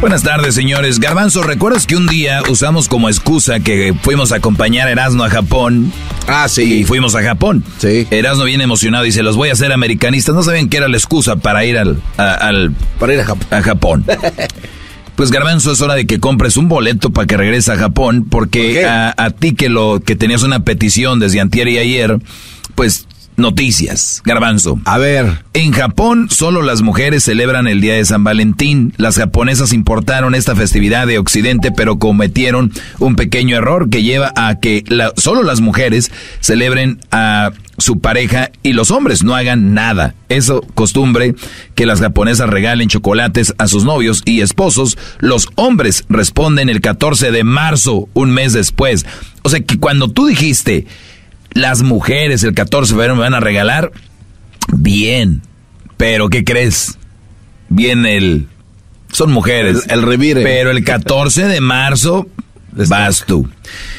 Buenas tardes, señores. Garbanzo, ¿recuerdas que un día usamos como excusa que fuimos a acompañar a Erasmo a Japón? Ah, sí. Y fuimos a Japón. Sí. Erasmo viene emocionado y dice, los voy a hacer americanistas. No sabían qué era la excusa para ir al... al para ir a Japón. Pues Garbanzo, es hora de que compres un boleto para que regrese a Japón, porque a, a, ti que lo que tenías una petición desde antier y ayer, pues Noticias, garbanzo. A ver. En Japón solo las mujeres celebran el Día de San Valentín. Las japonesas importaron esta festividad de Occidente, pero cometieron un pequeño error que lleva a que solo las mujeres celebren a su pareja y los hombres no hagan nada. Eso costumbre que las japonesas regalen chocolates a sus novios y esposos, los hombres responden el 14 de marzo, un mes después. O sea que cuando tú dijiste las mujeres el 14 de febrero me van a regalar, bien. Pero, ¿qué crees? Viene el... Son mujeres. El, revire. Pero el 14 de marzo vas tú.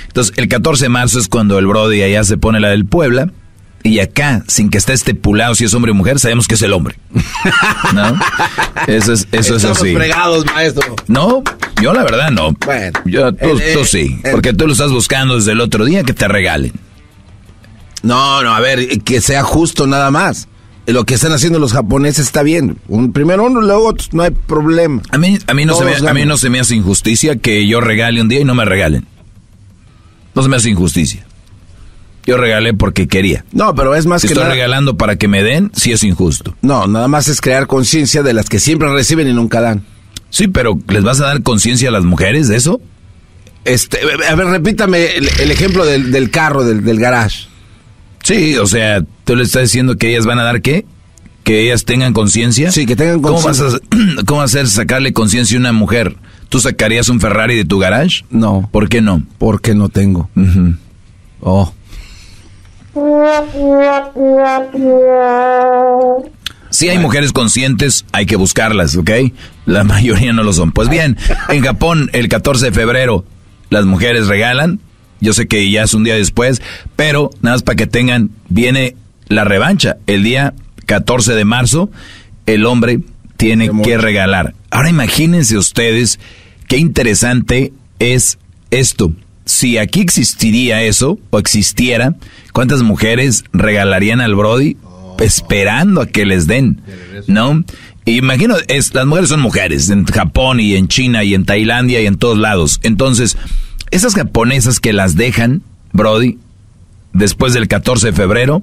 Entonces, el 14 de marzo es cuando el Brody allá se pone la del Puebla. Y acá, sin que esté estipulado si es hombre o mujer, sabemos que es el hombre. ¿No? Eso es, eso es así. fregados, maestro. No, yo la verdad no. Bueno. Yo, tú, eh, sí. Eh, eh. porque tú lo estás buscando desde el otro día que te regalen. No, no, a ver, que sea justo nada más. Lo que están haciendo los japoneses está bien. Un, primero uno, luego otro, no hay problema. A mí, a, mí no se me, a mí no se me hace injusticia que yo regale un día y no me regalen. No se me hace injusticia. Yo regalé porque quería. No, pero es más si que estoy regalando para que me den, sí es injusto. No, nada más es crear conciencia de las que siempre reciben y nunca dan. Sí, pero ¿les vas a dar conciencia a las mujeres de eso? Este, a ver, repítame el, ejemplo del, del carro, del, del garage. Sí, o sea, tú le estás diciendo que ellas van a dar qué? Que ellas tengan conciencia. Sí, que tengan conciencia. ¿Cómo, vas a, ¿Cómo hacer sacarle conciencia a una mujer? ¿Tú sacarías un Ferrari de tu garage? No. ¿Por qué no? Porque no tengo. Oh. Si hay mujeres conscientes, hay que buscarlas, ¿ok? La mayoría no lo son. Pues bien, en Japón, el 14 de febrero, las mujeres regalan yo sé que ya es un día después, pero nada más para que tengan, viene la revancha. El día 14 de marzo, el hombre tiene que regalar. Ahora imagínense ustedes qué interesante es esto. Si aquí existiría eso, o existiera, ¿cuántas mujeres regalarían al Brody oh. esperando a que les den? ¿No? Imagino, es, las mujeres son mujeres, en Japón y en China y en Tailandia y en todos lados. Entonces, esas japonesas que las dejan, Brody, después del 14 de febrero,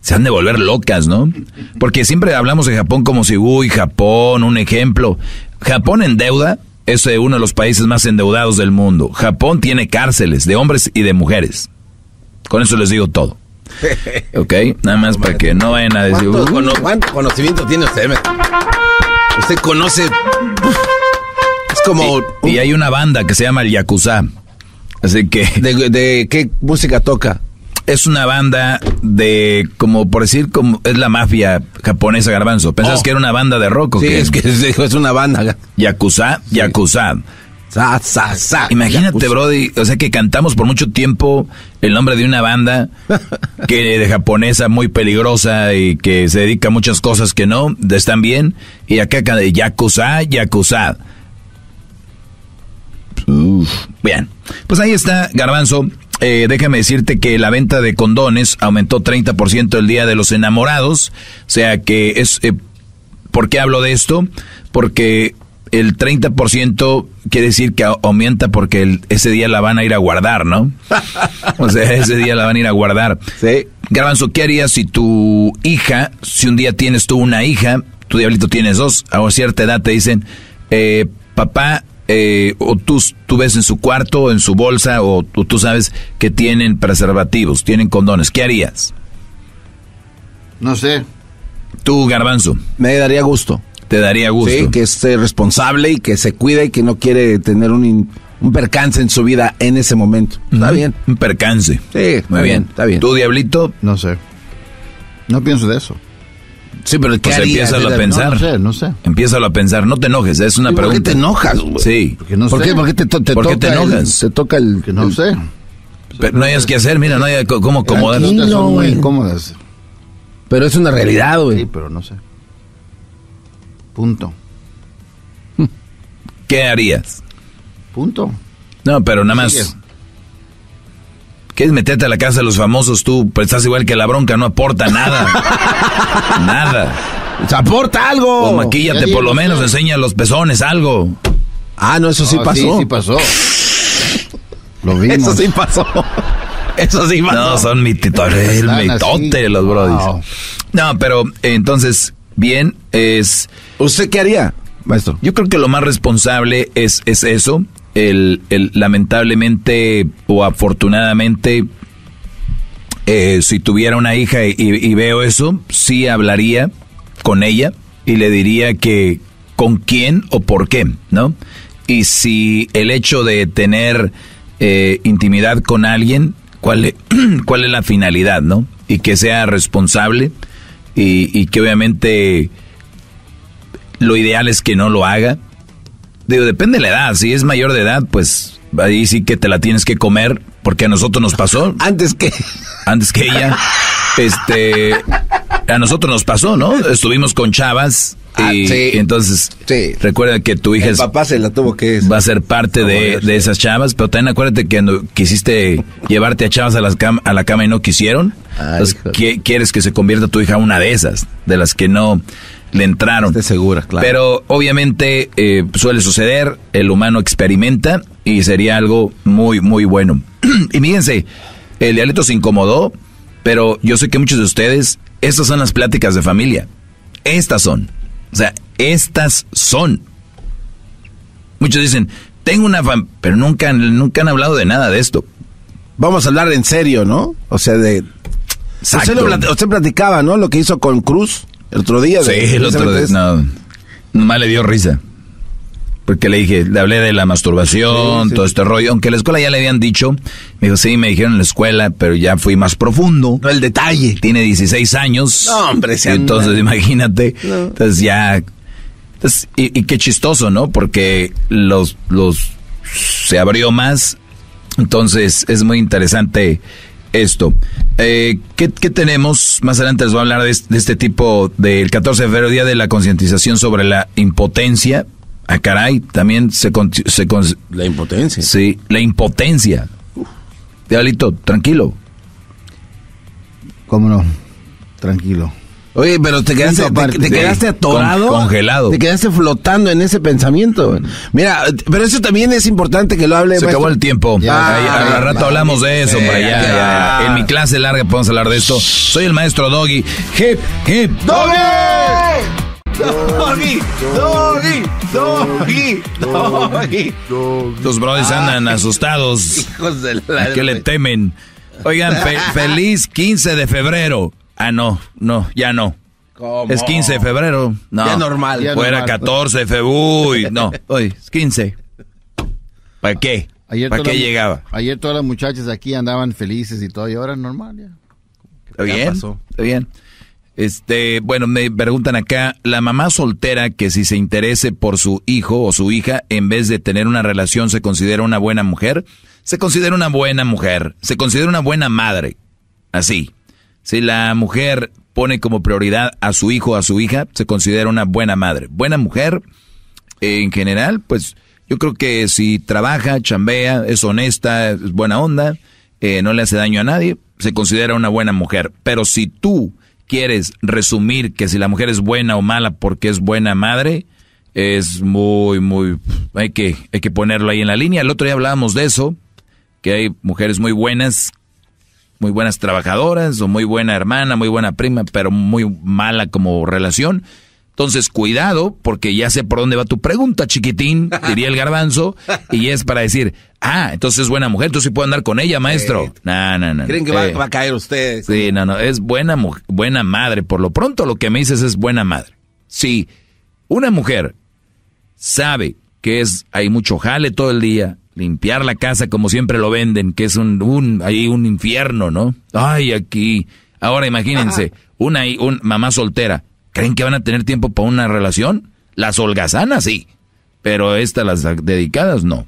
se han de volver locas, ¿no? Porque siempre hablamos de Japón como si, uy, Japón, un ejemplo. Japón en deuda es eh, uno de los países más endeudados del mundo. Japón tiene cárceles de hombres y de mujeres. Con eso les digo todo. ¿Ok? Nada más para que no vayan a decir... ¿Cuánto, conocimiento tiene usted? Usted conoce... es como... Y, y, hay una banda que se llama el Yakuza. Así que. ¿De, qué música toca? es una banda de, como por decir, como es la mafia japonesa garbanzo. pensás oh. que era una banda de rock. ¿o sí, es que es una banda. Yakuza, Yakuza. Sa, Imagínate, Brody, o sea que cantamos por mucho tiempo el nombre de una banda que de japonesa muy peligrosa y que se dedica a muchas cosas que no están bien. Y acá, Yakuza, Yakuza. Uf. Bien, pues ahí está Garbanzo. Eh, déjame decirte que la venta de condones aumentó 30% el día de los enamorados. O sea que es... Eh, ¿Por qué hablo de esto? Porque el 30% quiere decir que aumenta porque ese día la van a ir a guardar, ¿no? O sea, ese día la van a ir a guardar. Garbanzo, ¿qué harías si tu hija, si un día tienes tú una hija, tu diablito tienes dos, a cierta edad te dicen, eh, papá, eh, o tú, tú, ves en su cuarto, en su bolsa, o, tú sabes que tienen preservativos, tienen condones, ¿qué harías? No sé. Tú, garbanzo. Me daría gusto. Te daría gusto. que esté responsable y que se cuide y que no quiere tener un, percance en su vida en ese momento. está bien? Un percance. Sí, muy está bien. ¿Tú, diablito? No sé. No pienso de eso. Sí, pero ¿qué pues empiezas a pensar. No, sé, no sé. Empieza a pensar. No te enojes, es una pregunta. ¿Por qué te enojas, güey? Sí. ¿Por, Qué, ¿Por qué te, enojas? Se toca el... Que no sé. Pero no hayas que hacer, mira, no hay cómo acomodar. son muy incómodas. Pero es una realidad, güey. Sí, pero no sé. Punto. ¿Qué harías? Punto. No, pero nada más... Qué es meterte a la casa de los famosos tú? Pero pues estás igual que la bronca, no aporta nada. nada. Aporta algo. O pues maquíllate por lo menos, enseña los pezones, algo. Ah, no, eso sí ah, pasó. Sí, sí pasó. Lo vimos. Eso sí pasó. Eso sí pasó. No, son mi titore, el mitote los brodis. No, pero eh, entonces, bien, es... ¿Usted qué haría, maestro? Yo creo que lo más responsable es, es eso el, lamentablemente o afortunadamente, eh, si tuviera una hija y, veo eso, sí hablaría con ella y le diría que con quién o por qué, ¿no? Y si el hecho de tener eh, intimidad con alguien, ¿cuál es, cuál es la finalidad, ¿no? Y que sea responsable y que obviamente lo ideal es que no lo haga, Digo, depende de la edad. Si es mayor de edad, pues ahí sí que te la tienes que comer, porque a nosotros nos pasó. Antes que. Antes que ella. Este. A nosotros nos pasó, ¿no? Estuvimos con chavas. Ah, y, entonces, sí. recuerda que tu hija El papá se la tuvo que va a ser parte de, de, esas chavas, pero también acuérdate que cuando quisiste llevarte a chavas a, a la cama y no quisieron. Ah, entonces, ¿qué, quieres que se convierta tu hija a una de esas, de las que no le entraron. De segura, claro. Pero obviamente eh, suele suceder, el humano experimenta y sería algo muy, muy bueno. y fíjense, el dialecto se incomodó, pero yo sé que muchos de ustedes, estas son las pláticas de familia. Estas son. O sea, estas son. Muchos dicen, tengo una fan, pero nunca, nunca han hablado de nada de esto. Vamos a hablar en serio, ¿no? O sea, de... Usted, usted, platicaba, ¿no? Lo que hizo con Cruz. El otro día. Sí, el otro día. No, nomás le dio risa. Porque le dije, le hablé de la masturbación, todo este rollo. Aunque en la escuela ya le habían dicho, me dijo, sí, me dijeron en la escuela, pero ya fui más profundo. No, el detalle. Tiene 16 años. No, hombre, sí. Entonces, imagínate. Entonces, ya. y, qué chistoso, ¿no? Porque los, los. Se abrió más. Entonces, es muy interesante esto. Eh, ¿qué, tenemos? Más adelante les voy a hablar de este, tipo del 14 de febrero, Día de la Concientización sobre la Impotencia. A ah, caray, también se, con, La impotencia. Sí, la impotencia. Diablito, tranquilo. ¿Cómo no? Tranquilo. Oye, pero te quedaste, atorado. congelado. Te quedaste flotando en ese pensamiento. Mira, pero eso también es importante que lo hable. Se acabó el tiempo. al rato hablamos de eso, hombre. Ya, En mi clase larga podemos hablar de esto. Soy el maestro Doggy. Hip, hip, Doggy. Doggy, Doggy, Doggy, Doggy. Los brothers andan asustados. Hijos Que le temen. Oigan, feliz 15 de febrero. Ah, no, no, ya no. ¿Cómo? Es 15 de febrero. No. Ya normal. Fuera 14 de febrero. no. Hoy es 15. ¿Para qué? ¿Para qué llegaba? Ayer todas las muchachas aquí andaban felices y todo, y ahora es normal ya. Está bien, pasó? está bien. Este, bueno, me preguntan acá, la mamá soltera que si se interese por su hijo o su hija, en vez de tener una relación, se considera una buena mujer, se considera una buena mujer, se considera una buena madre. Así. Si la mujer pone como prioridad a su hijo o a su hija, se considera una buena madre. Buena mujer, en general, pues yo creo que si trabaja, chambea, es honesta, es buena onda, eh, no le hace daño a nadie, se considera una buena mujer. Pero si tú quieres resumir que si la mujer es buena o mala porque es buena madre, es muy, muy... Hay que, hay que ponerlo ahí en la línea. El otro día hablábamos de eso, que hay mujeres muy buenas muy buenas trabajadoras o muy buena hermana, muy buena prima, pero muy mala como relación. Entonces, cuidado, porque ya sé por dónde va tu pregunta, chiquitín, diría el garbanzo, y es para decir, ah, entonces es buena mujer, ...entonces sí puedo andar con ella, maestro. no, no, no. ¿Creen que va, a caer usted... Sí, no, no, es buena, buena madre. Por lo pronto, lo que me dices es buena madre. Si una mujer sabe que es, hay mucho jale todo el día, limpiar la casa como siempre lo venden, que es un, un un infierno, ¿no? Ay, aquí. Ahora imagínense, una mamá soltera, ¿creen que van a tener tiempo para una relación? Las holgazanas sí, pero estas las dedicadas no.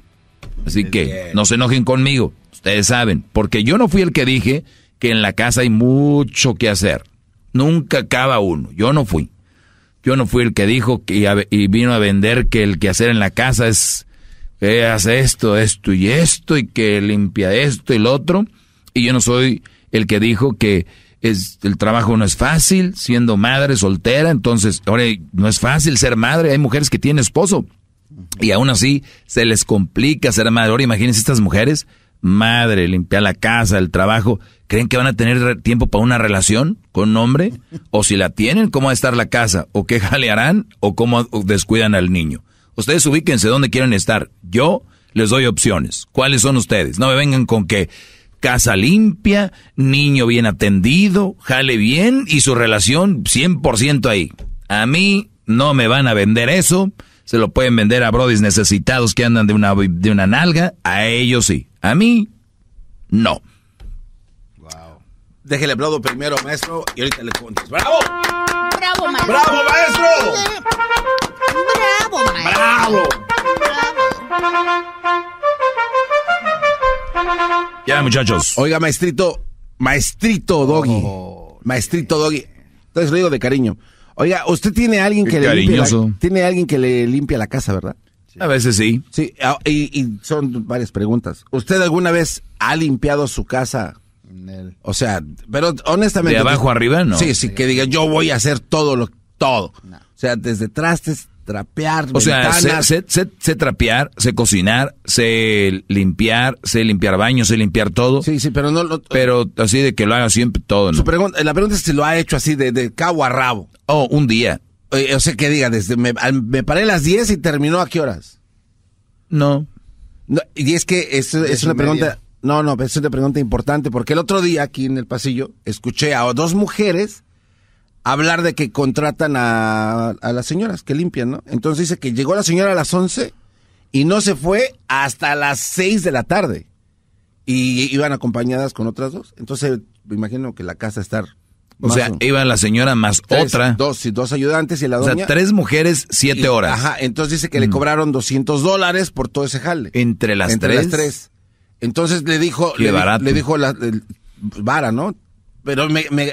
Así que no se enojen conmigo, ustedes saben, porque yo no fui el que dije que en la casa hay mucho que hacer. Nunca acaba uno, yo no fui. Yo no fui el que dijo y vino a vender que el que hacer en la casa es que hace esto, esto y esto, y que limpia esto y lo otro. Y yo no soy el que dijo que es, el trabajo no es fácil, siendo madre soltera, entonces, ahora no es fácil ser madre, hay mujeres que tienen esposo y aún así se les complica ser madre. Ahora imagínense estas mujeres, madre, limpiar la casa, el trabajo, ¿creen que van a tener tiempo para una relación con un hombre? O si la tienen, ¿cómo va a estar la casa? ¿O qué jalearán? ¿O cómo descuidan al niño? Ustedes ubíquense donde quieren estar. Yo les doy opciones. ¿Cuáles son ustedes? No me vengan con que casa limpia, niño bien atendido, jale bien y su relación 100% ahí. A mí no me van a vender eso. Se lo pueden vender a brodis necesitados que andan de una, de una nalga. A ellos sí. A mí, no. Wow. Déjele aplaudo primero, maestro, y ahorita le contes. ¡Bravo! ¡Bravo, maestro! ¡Bravo, maestro! Bravo, Bravo. Ya, muchachos. Oiga, maestrito, maestrito Doggy. Oh. maestrito Doggy. Entonces lo digo de cariño. Oiga, usted tiene alguien que le limpia tiene alguien que le limpia la casa, ¿verdad? A veces sí. Sí, ah, y, son varias preguntas. ¿Usted alguna vez ha limpiado su casa? O sea, pero honestamente. De abajo arriba, ¿no? Sí, sí, que diga, yo voy a hacer todo lo, todo. O sea, desde trastes, trapear. O sea, sé, trapear, sé cocinar, sé limpiar, sé limpiar baños, sé limpiar todo. Sí, sí, pero no lo... Pero así de que lo haga siempre todo, ¿no? Su pregunta, la pregunta es si lo ha hecho así de, cabo a rabo. Oh, un día. Eh, o sea, que diga, desde me, paré a las 10 y terminó a qué horas. No. y es que es, es una pregunta... No, no, es una pregunta importante porque el otro día aquí en el pasillo escuché a dos mujeres hablar de que contratan a, las señoras que limpian, ¿no? Entonces dice que llegó la señora a las 11 y no se fue hasta las 6 de la tarde. Y iban acompañadas con otras dos. Entonces, me imagino que la casa estar... O sea, iba la señora más otra. Dos, dos ayudantes y la doña. O sea, tres mujeres, siete horas. Ajá, entonces dice que le mm. cobraron 200 dólares por todo ese jale. ¿Entre las tres? Entre las tres. Entonces le dijo... Qué le, barato. Le dijo la... vara, ¿no? pero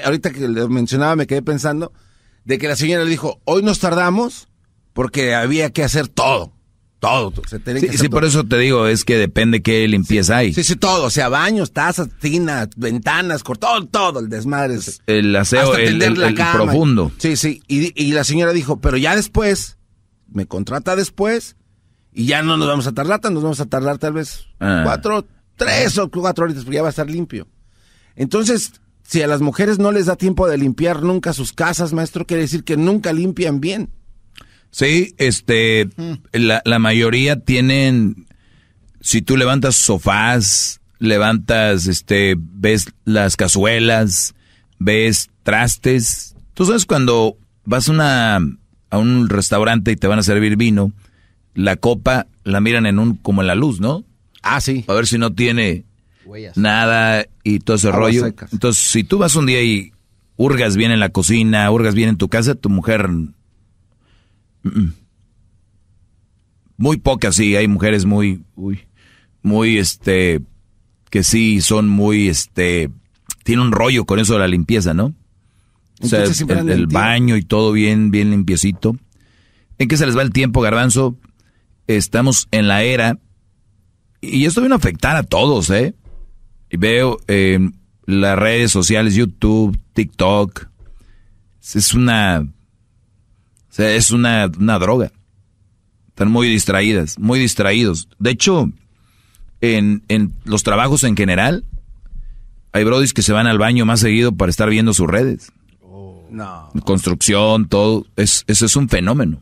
ahorita que lo mencionaba me quedé pensando de que la señora le dijo, hoy nos tardamos porque había que hacer todo. Todo. sí, por eso te digo, es que depende qué limpieza hay. Sí, sí, todo. O sea, baños, tazas, tinas, ventanas, todo, todo el desmadre. el aseo, el, profundo. Sí, sí. Y, la señora dijo, pero ya después, me contrata después y ya no nos vamos a tardar, nos vamos a tardar tal vez ah. cuatro, tres o cuatro horitas porque ya va a estar limpio. Entonces, si a las mujeres no les da tiempo de limpiar nunca sus casas, maestro, quiere decir que nunca limpian bien. Sí, este, mm. la, mayoría tienen, si tú levantas sofás, levantas, este, ves las cazuelas, ves trastes. Tú sabes cuando vas una, a un restaurante y te van a servir vino, la copa la miran en un, como en la luz, ¿no? Ah, sí. A ver si no tiene nada y todo ese rollo. Entonces, si tú vas un día y hurgas bien en la cocina, hurgas bien en tu casa, tu mujer... Muy pocas, sí, hay mujeres muy, muy, este, que sí son muy, este, tiene un rollo con eso de la limpieza, ¿no? o sea, el, el baño y todo bien, bien limpiecito. ¿En qué se les va el tiempo, garbanzo? Estamos en la era, y esto viene a afectar a todos, ¿eh? veo eh, las redes sociales, YouTube, TikTok. Es una. es una, droga. Están muy distraídas, muy distraídos. De hecho, en, los trabajos en general, hay brodis que se van al baño más seguido para estar viendo sus redes. Oh. Construcción, todo. Es, eso es un fenómeno.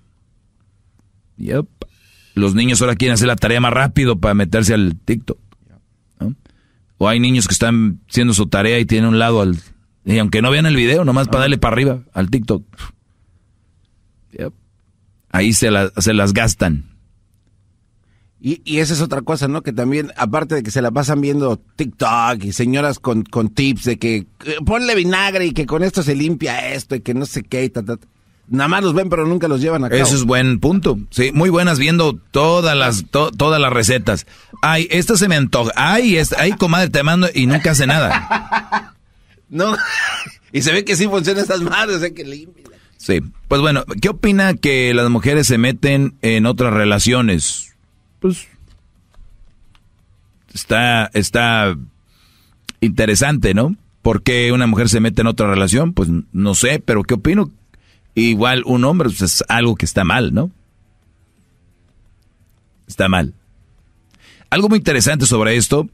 Los niños ahora quieren hacer la tarea más rápido para meterse al TikTok. O hay niños que están haciendo su tarea y tienen un lado al... Y aunque no vean el video, nomás para darle para arriba al TikTok. Ahí se, se las gastan. Y, y, esa es otra cosa, ¿no? Que también, aparte de que se la pasan viendo TikTok y señoras con, con tips de que eh, ponle vinagre y que con esto se limpia esto y que no sé qué y ta, ta, ta nada más los ven pero nunca los llevan a cabo. Eso es buen punto. Sí, muy buenas viendo todas las todas las recetas. Ay, esta se me antoja. Ay, esta, ay, comadre, te mando y nunca hace nada. no. y se ve que sí funcionan estas madres, o que Sí. Pues bueno, ¿qué opina que las mujeres se meten en otras relaciones? Pues está está interesante, ¿no? ¿Por qué una mujer se mete en otra relación? Pues no sé, pero ¿qué opino? igual un hombre pues, es algo que está mal, ¿no? Está mal. Algo muy interesante sobre esto,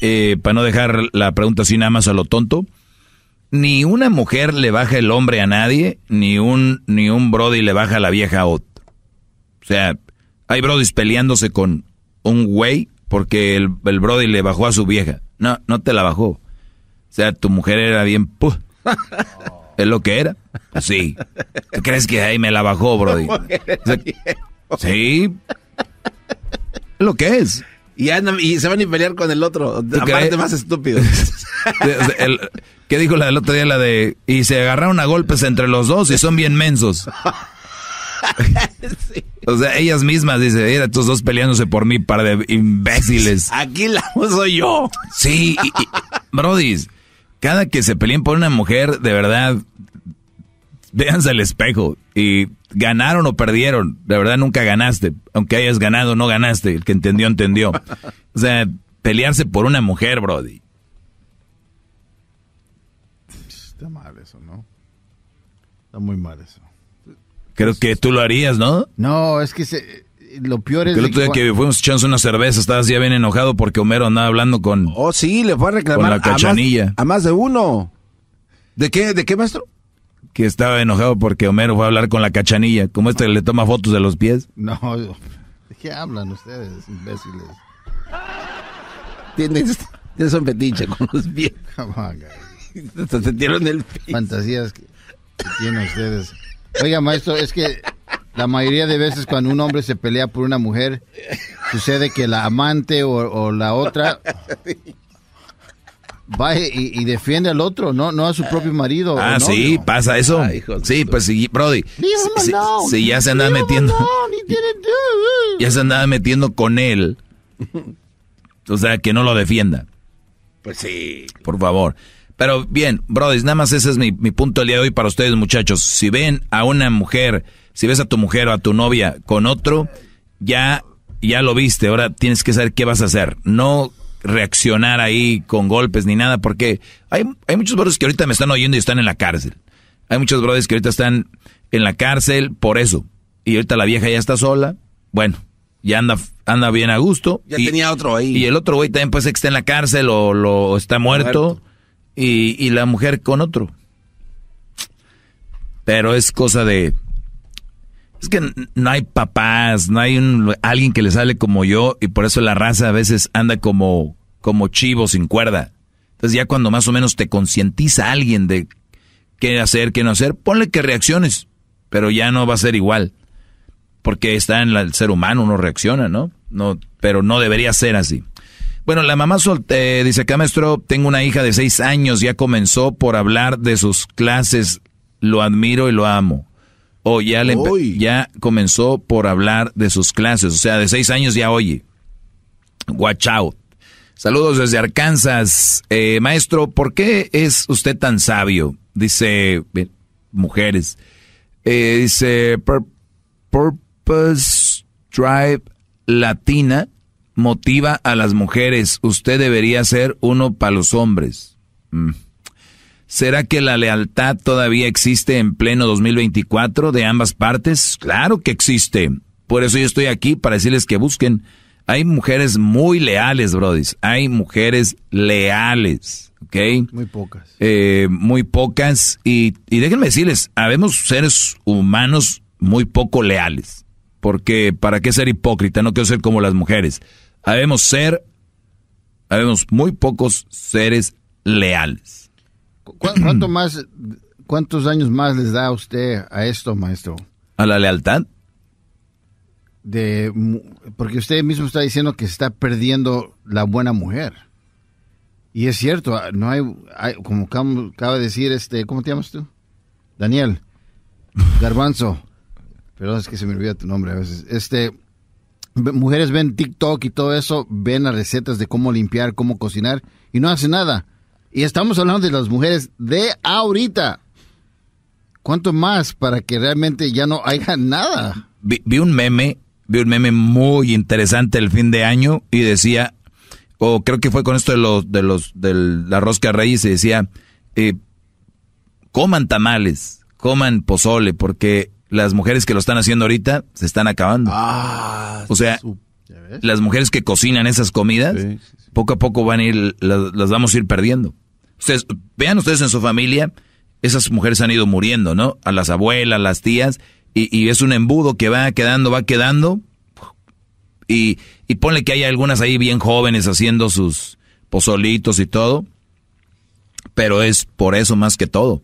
eh, para no dejar la pregunta así nada más a lo tonto, ni una mujer le baja el hombre a nadie, ni un, ni un brody le baja a la vieja a otro. O sea, hay brody peleándose con un güey porque el, brody le bajó a su vieja. No, no te la bajó. O sea, tu mujer era bien... Puh. es lo que era. Sí. crees que ahí me la bajó, Brody? sí. lo que es. Y, y se van a pelear con el otro. Aparte más estúpido. ¿Qué dijo la del otro día? La de. Y se agarraron a golpes entre los dos y son bien mensos. O sea, ellas mismas dicen, mira, estos dos peleándose por mí, par de imbéciles. Aquí la uso yo. Sí, y, Brody, cada que se peleen por una mujer, de verdad, véanse al espejo. Y ganaron o perdieron, de verdad nunca ganaste. Aunque hayas ganado, no ganaste. El que entendió, entendió. O sea, pelearse por una mujer, Brody. Está mal eso, ¿no? Está muy mal eso. Creo que tú lo harías, ¿no? No, es que se, lo peor es... El otro día que, que fuimos echando una cerveza, estabas ya bien enojado porque Homero andaba hablando con... Oh, sí, le fue a reclamar con la cachanilla. A, más, de uno. ¿De qué, de qué maestro? Que estaba enojado porque Homero fue a hablar con la cachanilla. ¿Cómo este le toma fotos de los pies? No, ¿de qué hablan ustedes, imbéciles? Tienen... tienes son fetiche con los pies. Se sentieron el pie. Fantasías que tienen ustedes. Oiga, maestro, es que la mayoría de veces cuando un hombre se pelea por una mujer, sucede que la amante o, la otra va y, defiende al otro, no, no a su propio marido. Ah, sí, pasa eso. sí, pues sí, Brody. Si, ya se andaba metiendo. ya se metiendo con él. O sea, que no lo defienda. Pues sí. Por favor. Pero bien, Brody, nada más ese es mi, mi punto del día de hoy para ustedes, muchachos. Si ven a una mujer si ves a tu mujer o a tu novia con otro, ya, ya lo viste, ahora tienes que saber qué vas a hacer. No reaccionar ahí con golpes ni nada, porque hay, muchos brothers que ahorita me están oyendo y están en la cárcel. Hay muchos brothers que ahorita están en la cárcel por eso. Y ahorita la vieja ya está sola. Bueno, ya anda, anda bien a gusto. Ya tenía otro ahí. Y el otro güey también puede ser que esté en la cárcel o, lo, está muerto. muerto. Y, y la mujer con otro. Pero es cosa de es que no hay papás, no hay alguien que le sale como yo y por eso la raza a veces anda como, como chivo sin cuerda. Entonces ya cuando más o menos te concientiza alguien de qué hacer, qué no hacer, ponle que reacciones, pero ya no va a ser igual. Porque está en el ser humano, uno reacciona, ¿no? no pero no debería ser así. Bueno, la mamá eh, dice acá, maestro, tengo una hija de seis años, ya comenzó por hablar de sus clases, lo admiro y lo amo o oh, ya, le ya comenzó por hablar de sus clases. O sea, de seis años ya oye. Watch out. Saludos desde Arkansas. Eh, maestro, ¿por qué es usted tan sabio? Dice, mujeres. Eh, dice, Purpose Drive Latina motiva a las mujeres. Usted debería ser uno para los hombres. Mm. ¿Será que la lealtad todavía existe en pleno 2024 de ambas partes? Claro que existe. Por eso yo estoy aquí para decirles que busquen. Hay mujeres muy leales, brodis. Hay mujeres leales, ¿ok? Muy pocas. Eh, muy pocas. Y, y déjenme decirles, habemos seres humanos muy poco leales. Porque, ¿para qué ser hipócrita? No quiero ser como las mujeres. Habemos ser, habemos muy pocos seres leales. ¿Cuánto más, ¿Cuántos años más les da a usted a esto, maestro? ¿A la lealtad? De, porque usted mismo está diciendo que se está perdiendo la buena mujer. Y es cierto, ah, no hay, como acaba de decir, este, ¿cómo te llamas tú? Daniel. Garbanzo. Perdón, es que se me olvida tu nombre a veces. Este, mujeres ven TikTok y todo eso, ven las recetas de cómo limpiar, cómo cocinar y no hacen nada. Y estamos hablando de las mujeres de ahorita. ¿Cuánto más para que realmente ya no haya nada? Vi, un meme, vi un meme muy interesante el fin de año y decía, o creo que fue con esto de los, de los, de la rosca reyes, y decía, eh, coman tamales, coman pozole, porque las mujeres que lo están haciendo ahorita se están acabando. Ah, o sea, las mujeres que cocinan esas comidas, poco a poco van a ir, las vamos a ir perdiendo vean ustedes en su familia, esas mujeres han ido muriendo, ¿no? A las abuelas, a las tías, y, es un embudo que va quedando, va quedando. Y, y ponle que hay algunas ahí bien jóvenes haciendo sus pozolitos y todo. Pero es por eso más que todo,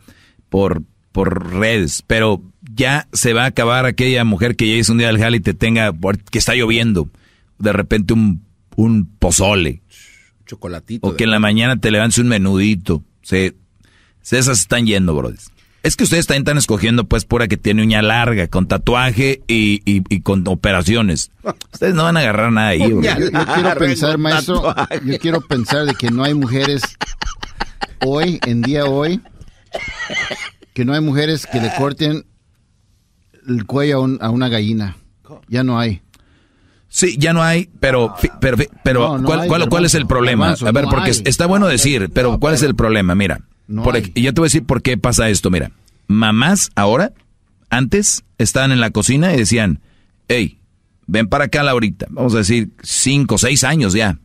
por, por redes. Pero ya se va a acabar aquella mujer que es un día al jale y te tenga, que está lloviendo, de repente un, un pozole chocolatito. O que en la mañana te levantes un menudito. Se, se esas están yendo, broles Es que ustedes también están escogiendo, pues, pura que tiene uña larga, con tatuaje y, con operaciones. Ustedes no van a agarrar nada ahí, Yo, quiero pensar, maestro, yo quiero pensar de que no hay mujeres hoy, en día hoy, que no hay mujeres que le corten el cuello a una gallina. Ya no hay. Sí, ya no hay, pero, ah, pero, pero ¿cuál, es el problema? a ver, porque está bueno decir, pero ¿cuál es el problema? Mira, y yo te voy a decir por qué pasa esto. Mira, mamás ahora, antes, estaban en la cocina y decían, hey, ven para acá, Laurita. Vamos a decir, cinco, seis años ya.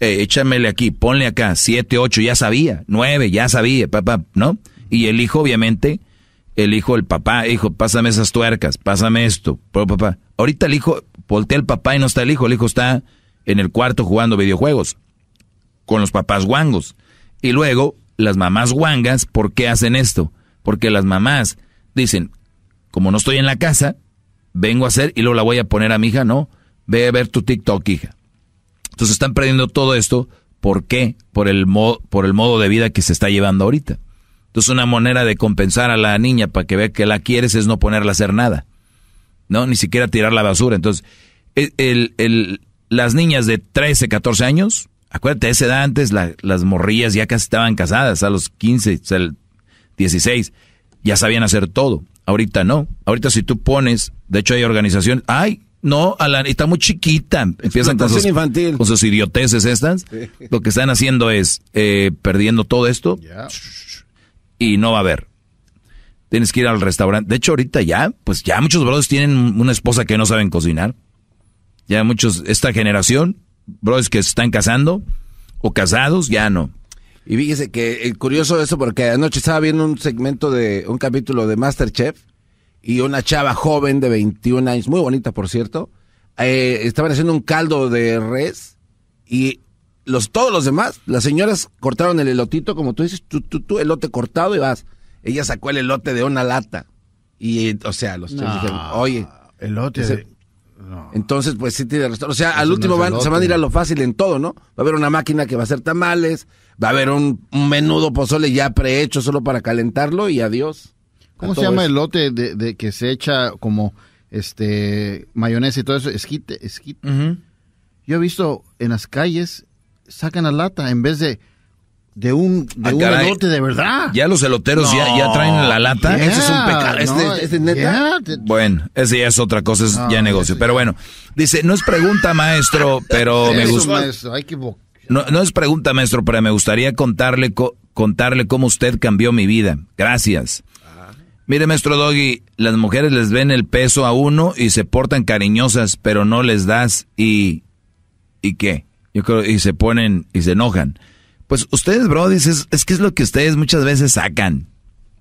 échamele aquí, ponle acá, siete, ocho, ya sabía, nueve, ya sabía, papá, ¿no? Y el hijo, obviamente, el hijo, el papá, hijo, pásame esas tuercas, pásame esto, pero papá. Ahorita el hijo, Voltea el papá y no está el hijo. El hijo está en el cuarto jugando videojuegos con los papás guangos. Y luego, las mamás guangas, ¿por qué hacen esto? Porque las mamás dicen, como no estoy en la casa, vengo a hacer y luego la voy a poner a mi hija, no, ve a ver tu TikTok, hija. Entonces están perdiendo todo esto, ¿por qué? Por el, modo, por el modo de vida que se está llevando ahorita. Entonces una manera de compensar a la niña para que vea que la quieres es no ponerla a hacer nada. ¿no? Ni siquiera tirar la basura. Entonces, e, el, el, las niñas de 13, 14 años, acuérdate, a esa edad antes las morrillas ya casi estaban casadas, a los 15, o el 16, ya sabían hacer todo. Ahorita no. Ahorita si tú pones, de hecho hay organización ay, no, está muy chiquita. Empiezan con sus, infantil. idioteces estas. Lo que están haciendo es eh, perdiendo todo esto y no va a haber. Tienes que ir al restaurante. De hecho, ahorita ya, pues ya muchos brothers tienen una esposa que no saben cocinar. Ya muchos, esta generación, brothers que se están casando o casados, ya no. Y fíjese que eh, curioso eso porque anoche estaba viendo un segmento de un capítulo de Masterchef y una chava joven de 21 años, muy bonita por cierto, eh, estaban haciendo un caldo de res y los todos los demás, las señoras cortaron el elotito como tú dices, tú elote cortado y vas. Ella sacó el elote de una lata. Y, o sea, los chicos dijeron, oye. Elote. Entonces, pues sí tiene razón. O sea, al último van, se van a ir a lo fácil en todo, ¿no? Va a haber una máquina que va a hacer tamales, va a haber un, menudo pozole ya prehecho solo para calentarlo y adiós. ¿Cómo se llama el lote de, que se echa como este mayonesa y todo eso? Esquite, esquite. Yo he visto en las calles, sacan la lata en vez de de un, de ah, un elote de verdad. Ya los eloteros ya, ya, traen la lata. ese es un pecado. ¿Este, este bueno, ese ya es otra cosa, es ya negocio. Pero bueno, dice, no es pregunta, maestro, pero me gusta. No, es pregunta, maestro, pero me gustaría contarle, contarle cómo usted cambió mi vida. Gracias. Ah. Mire, maestro Doggy, las mujeres les ven el peso a uno y se portan cariñosas, pero no les das y... ¿Y qué? Yo creo, y se ponen y se enojan. Pues ustedes, bro, dices, es que es lo que ustedes muchas veces sacan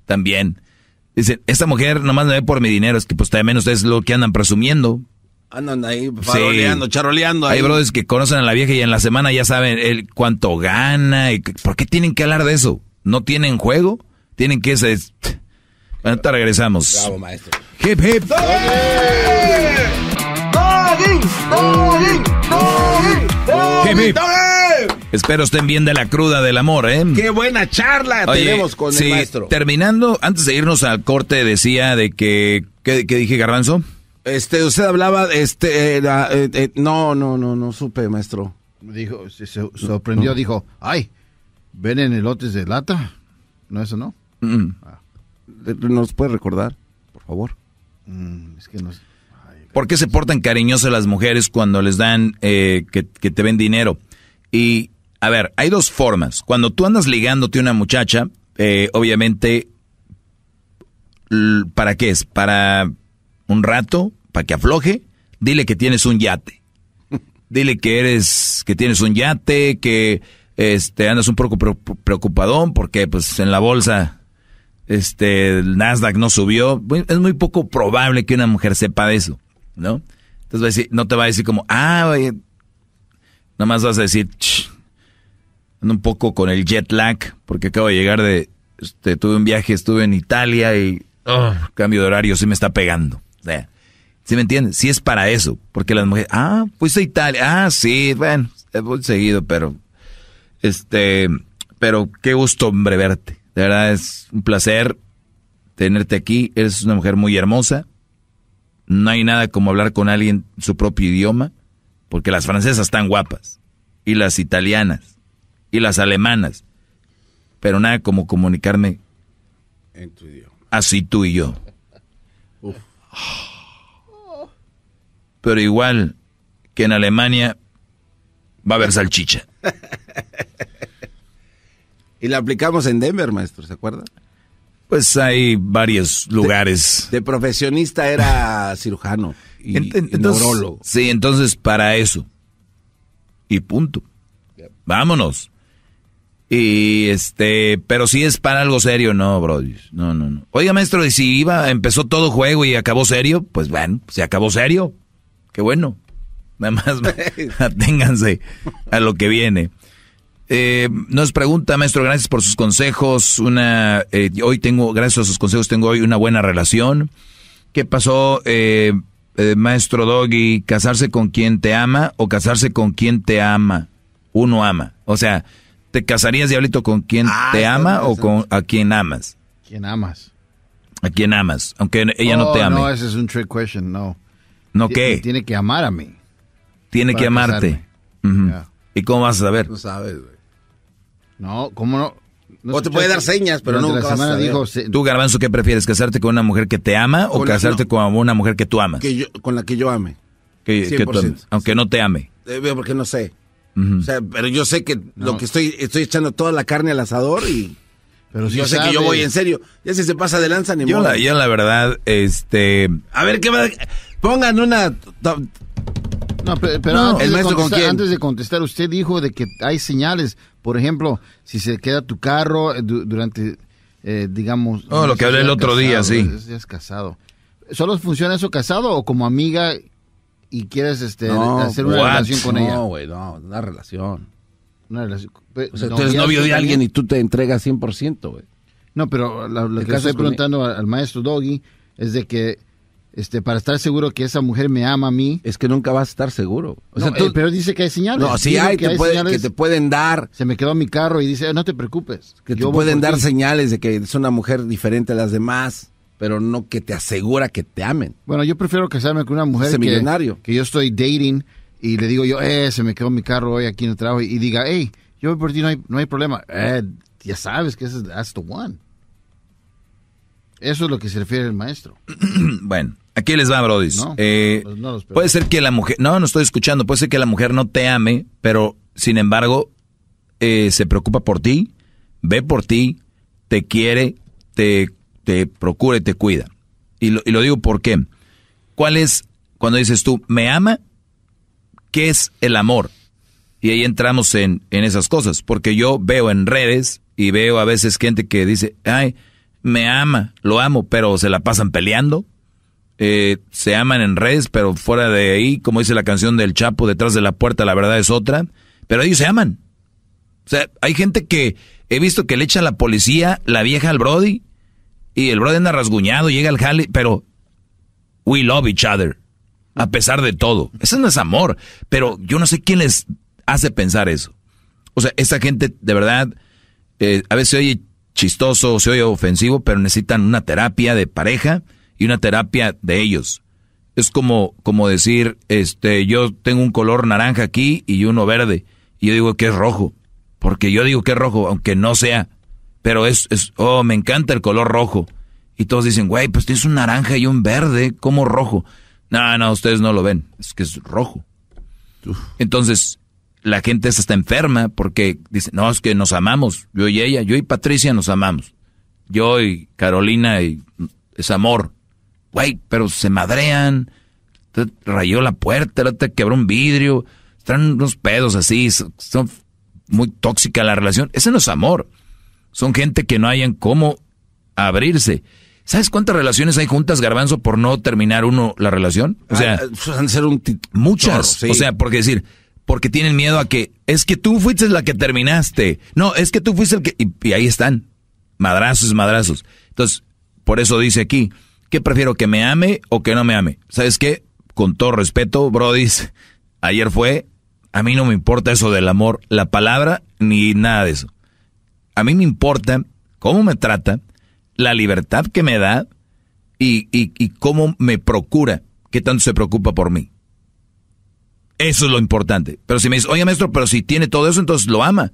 también. Dicen, esta mujer nomás me ve por mi dinero, es que pues también ustedes lo que andan presumiendo. Andan ahí faroleando, charoleando. Ahí. Hay brothers que conocen a la vieja y en la semana ya saben el cuánto gana. Y ¿Por qué tienen que hablar de eso? ¿No tienen juego? Tienen que... ser Bueno, regresamos. Bravo, maestro. Hip, hip. ¡Doggy! hip Espero estén bien de la cruda del amor, ¿eh? Qué buena charla tenemos con el maestro. Terminando, antes de irnos al corte, decía de que. ¿Qué, dije, Garbanzo? Este, usted hablaba, este, eh, eh, no, no, no, no supe, maestro. Dijo, se, sorprendió, dijo, ay, ¿ven en elotes de lata? No, eso no. Ah. ¿Nos puede recordar, por favor? Mm, es que no ¿Por qué se portan cariñosas las mujeres cuando les dan eh, que, te ven dinero? Y a ver, hay dos formas. Cuando tú andas ligándote a una muchacha, eh, obviamente, ¿para qué es? ¿Para un rato? ¿Para que afloje? Dile que tienes un yate. Dile que eres, que tienes un yate, que este, andas un poco preocupadón porque pues en la bolsa este, el Nasdaq no subió. Es muy poco probable que una mujer sepa de eso, ¿no? Entonces va a decir, no te va a decir como, ah, oye, nomás vas a decir, un poco con el jet lag, porque acabo de llegar de, este, tuve un viaje, estuve en Italia y ah. cambio de horario sí me está pegando. O ¿sí me entiendes? Sí es para eso, porque las mujeres, ah, fuiste a Italia, ah, sí, bueno, voy seguido, pero, este, pero qué gusto, hombre, verte. De verdad es un placer tenerte aquí, eres una mujer muy hermosa. No hay nada como hablar con alguien su propio idioma, porque las francesas están guapas y las italianas y las alemanas. Pero nada como comunicarme así tú y yo. Pero igual que en Alemania va a haber salchicha. y la aplicamos en Denver, maestro, ¿se acuerda? Pues hay varios lugares. De, profesionista era cirujano y, Sí, entonces para eso. Y punto. Vámonos. Y este, pero si es para algo serio, no, bro. No, no, no. Oiga, maestro, y si iba, empezó todo juego y acabó serio, pues bueno, se acabó serio. Qué bueno. Nada más aténganse a lo que viene. Eh, nos pregunta, maestro, gracias por sus consejos. Una, eh, hoy tengo, gracias a sus consejos, tengo hoy una buena relación. ¿Qué pasó, eh, maestro Doggy? ¿Casarse con quien te ama o casarse con quien te ama? Uno ama. O sea, ¿Te casarías, Diablito, con quien ah, te ama o con a quien amas? Quien amas. A quien amas, aunque ella no oh, te ame. No, esa es un trick question, no. ¿No qué? Tiene que amar a mí. Tiene que amarte. ¿Y cómo vas a saber? No sabes, güey. No, ¿cómo no? o te puede dar señas, pero no. Tú, Garbanzo, ¿qué prefieres? ¿Casarte con una mujer que te ama o casarte con una mujer que tú amas? con la que yo ame. Que, tú aunque no te ame. Eh, porque no sé. O sea, pero yo sé que lo que estoy, estoy echando toda la carne al asador y. yo sé que yo voy en serio. Ya si se pasa de lanza, ni yo modo. La, yo la verdad, este. A ver qué va. Pongan una. No, pero, antes, de contestar, usted dijo de que hay señales. Por ejemplo, si se queda tu carro eh, durante, eh, digamos... Oh, lo que hablé el otro día, sí. Ya es casado. ¿Solo funciona eso casado o como amiga y quieres este, hacer una relación con ella. No, güey, no, una relación. Una O tú eres novio de alguien y tú te entregas 100%, güey. No, pero lo, que estoy preguntando al, maestro Doggy es de que este, para estar seguro que esa mujer me ama a mí. Es que nunca vas a estar seguro. O sea, eh, pero dice que hay señales. No, sí hay, que, te pueden dar. Se me quedó mi carro y dice, no te preocupes. Que te pueden dar señales de que es una mujer diferente a las demás pero no que te asegura que te amen. Bueno, yo prefiero casarme con una mujer que, yo estoy dating y le digo yo, eh, se me quedó mi carro hoy aquí en el trabajo y diga, hey, yo voy por ti, no hay, problema. Eh, ya sabes que ese es the one. Eso es lo que se refiere el maestro. bueno, aquí les va, Brody. No, eh, pues puede ser que la mujer, no, no estoy escuchando, puede ser que la mujer no te ame, pero sin embargo eh, se preocupa por ti, ve por ti, te quiere, te te procura te cuida. Y lo, digo porque, ¿cuál es, cuando dices tú, me ama? ¿Qué es el amor? Y ahí entramos en, esas cosas, porque yo veo en redes y veo a veces gente que dice, ay, me ama, lo amo, pero se la pasan peleando, eh, se aman en redes, pero fuera de ahí, como dice la canción del Chapo, detrás de la puerta la verdad es otra, pero ellos se aman. O sea, hay gente que he visto que le echa a la policía la vieja al Brody y el brother anda rasguñado, llega al jale, pero we love each other. A pesar de todo. ese no es amor. Pero yo no sé quién les hace pensar eso. O sea, esa gente de verdad, eh, a veces se oye chistoso, se oye ofensivo, pero necesitan una terapia de pareja y una terapia de ellos. Es como, como decir, este, yo tengo un color naranja aquí y uno verde. Y yo digo que es rojo. Porque yo digo que es rojo, aunque no sea pero es, es, oh, me encanta el color rojo. Y todos dicen, güey, pues tienes un naranja y un verde, ¿cómo rojo? No, no, ustedes no lo ven, es que es rojo. Entonces, la gente está enferma porque dice, no, es que nos amamos, yo y ella, yo y Patricia nos amamos. Yo y Carolina y es amor. Güey, pero se madrean, te rayó la puerta, te quebró un vidrio, están unos pedos así, son muy tóxica la relación. Ese no es amor. Son gente que no en cómo abrirse. ¿Sabes cuántas relaciones hay juntas, Garbanzo, por no terminar uno la relación? O ah, sea, ah, pues, ser un muchas. O sea, porque decir, porque tienen miedo a que, es que tú fuiste la que terminaste. No, es que tú fuiste el que. Y, ahí están. Madrazos, madrazos. Entonces, por eso dice aquí, que prefiero que me ame o que no me ame? ¿Sabes qué? Con todo respeto, Brodis, ayer fue, a mí no me importa eso del amor, la palabra, ni nada de eso a mí me importa cómo me trata, la libertad que me da y, cómo me procura, qué tanto se preocupa por mí. Eso es lo importante. Pero si me dice, oye maestro, pero si tiene todo eso, entonces lo ama.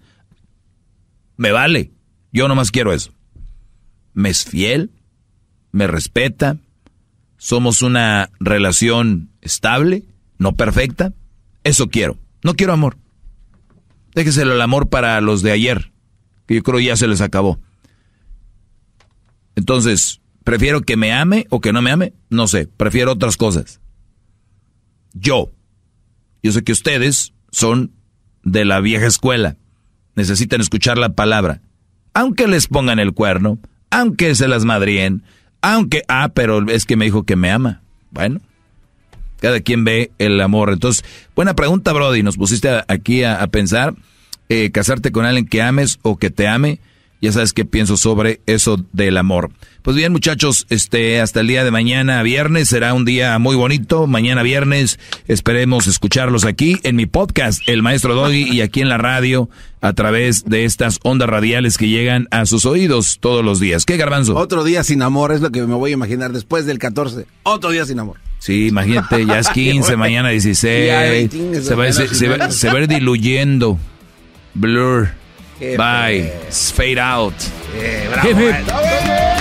Me vale. Yo nomás quiero eso. Me es fiel, me respeta, somos una relación estable, no perfecta. Eso quiero. No quiero amor. Déjeselo el amor para los de ayer que yo creo ya se les acabó. Entonces, prefiero que me ame o que no me ame, no sé, prefiero otras cosas. Yo, yo sé que ustedes son de la vieja escuela, necesitan escuchar la palabra, aunque les pongan el cuerno, aunque se las madrien, aunque, ah, pero es que me dijo que me ama. Bueno, cada quien ve el amor. Entonces, buena pregunta, Brody, nos pusiste aquí a, a pensar. Eh, casarte con alguien que ames o que te ame. Ya sabes qué pienso sobre eso del amor. Pues bien, muchachos, este hasta el día de mañana viernes será un día muy bonito. Mañana viernes esperemos escucharlos aquí en mi podcast El Maestro Doggy y aquí en la radio a través de estas ondas radiales que llegan a sus oídos todos los días. ¿Qué garbanzo? Otro día sin amor es lo que me voy a imaginar después del 14. Otro día sin amor. Sí, imagínate, ya es 15, mañana 16. se, va, a se, diluyendo. Blur. Bye. Fade out. Yeah, bravo, Jefe.